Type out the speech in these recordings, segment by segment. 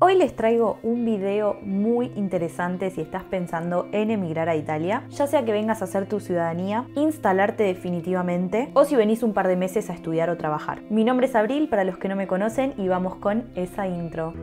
Hoy les traigo un video muy interesante si estás pensando en emigrar a Italia, ya sea que vengas a hacer tu ciudadanía, instalarte definitivamente o si venís un par de meses a estudiar o trabajar. Mi nombre es Abril para los que no me conocen y vamos con esa intro.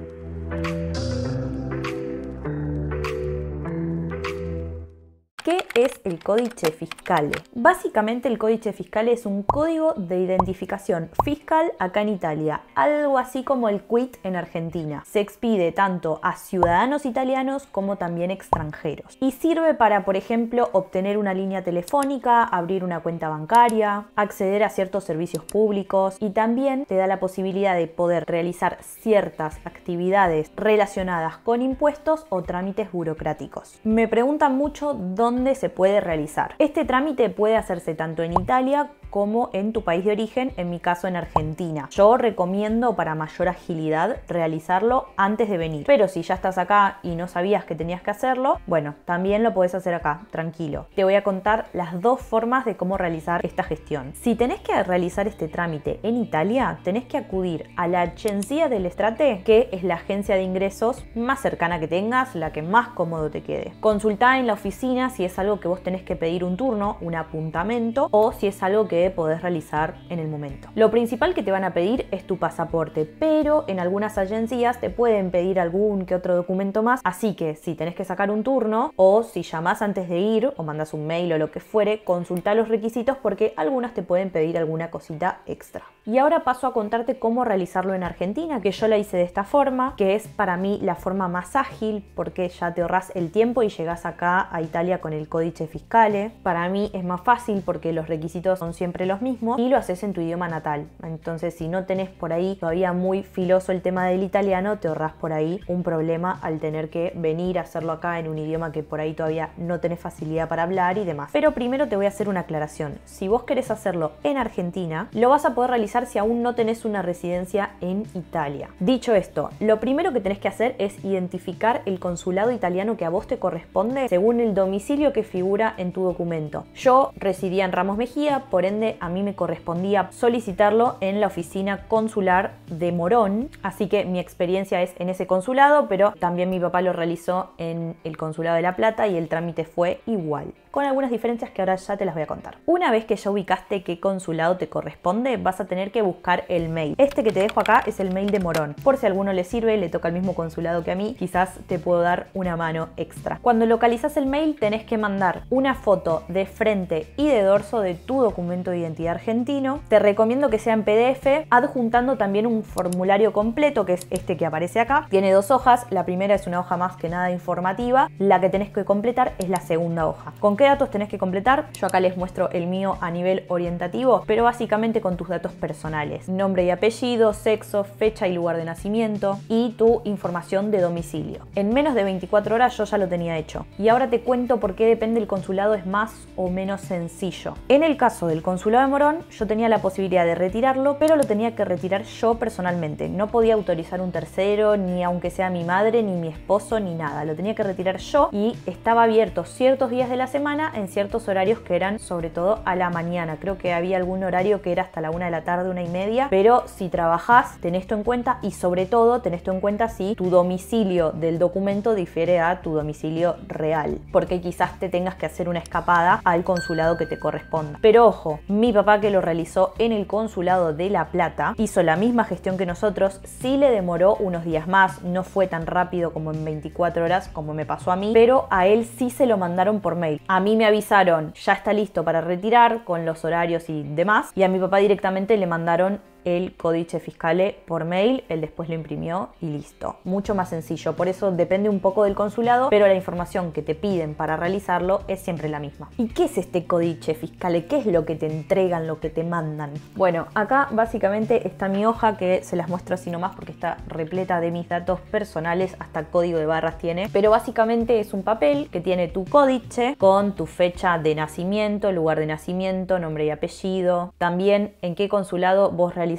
¿Qué es el Códice Fiscale? Básicamente el Códice Fiscale es un código de identificación fiscal acá en Italia, algo así como el quit en Argentina. Se expide tanto a ciudadanos italianos como también extranjeros. Y sirve para, por ejemplo, obtener una línea telefónica, abrir una cuenta bancaria, acceder a ciertos servicios públicos y también te da la posibilidad de poder realizar ciertas actividades relacionadas con impuestos o trámites burocráticos. Me preguntan mucho dónde se puede realizar. Este trámite puede hacerse tanto en Italia como en tu país de origen, en mi caso en Argentina. Yo recomiendo para mayor agilidad realizarlo antes de venir, pero si ya estás acá y no sabías que tenías que hacerlo, bueno, también lo puedes hacer acá, tranquilo. Te voy a contar las dos formas de cómo realizar esta gestión. Si tenés que realizar este trámite en Italia, tenés que acudir a la Agencia del Estrate, que es la agencia de ingresos más cercana que tengas, la que más cómodo te quede. consulta en la oficina si es algo que vos tenés que pedir un turno, un apuntamiento, o si es algo que podés realizar en el momento. Lo principal que te van a pedir es tu pasaporte, pero en algunas agencias te pueden pedir algún que otro documento más, así que si tenés que sacar un turno o si llamás antes de ir o mandas un mail o lo que fuere, consulta los requisitos porque algunas te pueden pedir alguna cosita extra. Y ahora paso a contarte cómo realizarlo en Argentina, que yo la hice de esta forma, que es para mí la forma más ágil porque ya te ahorras el tiempo y llegas acá a Italia con el Codice Fiscale. Para mí es más fácil porque los requisitos son siempre los mismos y lo haces en tu idioma natal. Entonces, si no tenés por ahí todavía muy filoso el tema del italiano, te ahorras por ahí un problema al tener que venir a hacerlo acá en un idioma que por ahí todavía no tenés facilidad para hablar y demás. Pero primero te voy a hacer una aclaración. Si vos querés hacerlo en Argentina, lo vas a poder realizar si aún no tenés una residencia en Italia. Dicho esto, lo primero que tenés que hacer es identificar el consulado italiano que a vos te corresponde según el domicilio que figura en tu documento. Yo residía en Ramos Mejía, por ende a mí me correspondía solicitarlo en la oficina consular de Morón, así que mi experiencia es en ese consulado, pero también mi papá lo realizó en el consulado de La Plata y el trámite fue igual con algunas diferencias que ahora ya te las voy a contar. Una vez que ya ubicaste qué consulado te corresponde, vas a tener que buscar el mail. Este que te dejo acá es el mail de Morón. Por si alguno le sirve, le toca el mismo consulado que a mí, quizás te puedo dar una mano extra. Cuando localizas el mail, tenés que mandar una foto de frente y de dorso de tu documento de identidad argentino. Te recomiendo que sea en PDF, adjuntando también un formulario completo, que es este que aparece acá. Tiene dos hojas, la primera es una hoja más que nada informativa, la que tenés que completar es la segunda hoja. ¿Con qué datos tenés que completar? Yo acá les muestro el mío a nivel orientativo, pero básicamente con tus datos personales, nombre y apellido, sexo, fecha y lugar de nacimiento y tu información de domicilio. En menos de 24 horas yo ya lo tenía hecho. Y ahora te cuento por que depende el consulado es más o menos sencillo. En el caso del consulado de Morón, yo tenía la posibilidad de retirarlo, pero lo tenía que retirar yo personalmente. No podía autorizar un tercero, ni aunque sea mi madre, ni mi esposo, ni nada. Lo tenía que retirar yo y estaba abierto ciertos días de la semana en ciertos horarios que eran sobre todo a la mañana. Creo que había algún horario que era hasta la una de la tarde, una y media, pero si trabajás, ten esto en cuenta y sobre todo ten esto en cuenta si tu domicilio del documento difiere a tu domicilio real, porque quizás te tengas que hacer una escapada al consulado que te corresponda. Pero ojo, mi papá que lo realizó en el consulado de La Plata hizo la misma gestión que nosotros, sí le demoró unos días más, no fue tan rápido como en 24 horas como me pasó a mí, pero a él sí se lo mandaron por mail. A mí me avisaron, ya está listo para retirar con los horarios y demás, y a mi papá directamente le mandaron el codice fiscale por mail, él después lo imprimió y listo. Mucho más sencillo, por eso depende un poco del consulado, pero la información que te piden para realizarlo es siempre la misma. ¿Y qué es este códice fiscale? ¿Qué es lo que te entregan, lo que te mandan? Bueno, acá básicamente está mi hoja que se las muestro así nomás porque está repleta de mis datos personales, hasta código de barras tiene, pero básicamente es un papel que tiene tu códice con tu fecha de nacimiento, lugar de nacimiento, nombre y apellido, también en qué consulado vos realizas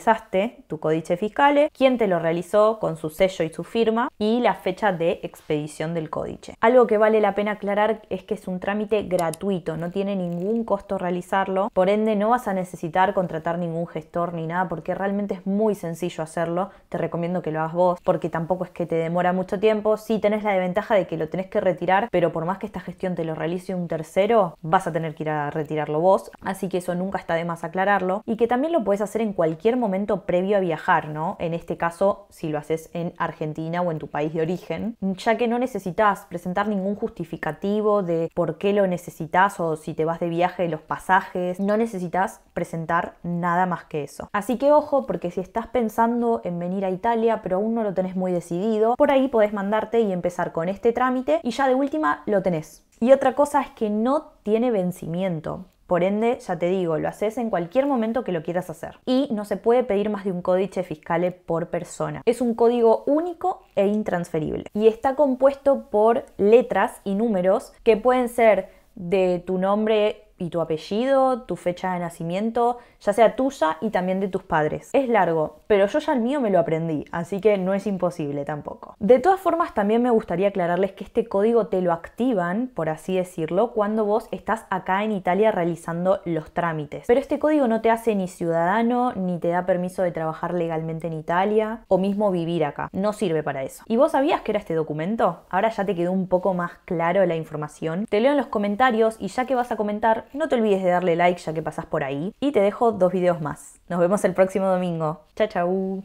tu Códice fiscal, quién te lo realizó con su sello y su firma y la fecha de expedición del Códice. Algo que vale la pena aclarar es que es un trámite gratuito, no tiene ningún costo realizarlo, por ende no vas a necesitar contratar ningún gestor ni nada porque realmente es muy sencillo hacerlo, te recomiendo que lo hagas vos porque tampoco es que te demora mucho tiempo, si tenés la desventaja de que lo tenés que retirar, pero por más que esta gestión te lo realice un tercero, vas a tener que ir a retirarlo vos, así que eso nunca está de más aclararlo y que también lo puedes hacer en cualquier momento momento previo a viajar, ¿no? En este caso, si lo haces en Argentina o en tu país de origen, ya que no necesitas presentar ningún justificativo de por qué lo necesitas o si te vas de viaje, los pasajes, no necesitas presentar nada más que eso. Así que ojo, porque si estás pensando en venir a Italia, pero aún no lo tenés muy decidido, por ahí podés mandarte y empezar con este trámite y ya de última lo tenés. Y otra cosa es que no tiene vencimiento. Por ende, ya te digo, lo haces en cualquier momento que lo quieras hacer. Y no se puede pedir más de un códice fiscal por persona. Es un código único e intransferible. Y está compuesto por letras y números que pueden ser de tu nombre y tu apellido, tu fecha de nacimiento, ya sea tuya y también de tus padres. Es largo, pero yo ya el mío me lo aprendí, así que no es imposible tampoco. De todas formas, también me gustaría aclararles que este código te lo activan, por así decirlo, cuando vos estás acá en Italia realizando los trámites. Pero este código no te hace ni ciudadano, ni te da permiso de trabajar legalmente en Italia, o mismo vivir acá. No sirve para eso. ¿Y vos sabías que era este documento? Ahora ya te quedó un poco más claro la información. Te leo en los comentarios y ya que vas a comentar, no te olvides de darle like ya que pasas por ahí y te dejo dos videos más. Nos vemos el próximo domingo. Chao, chao.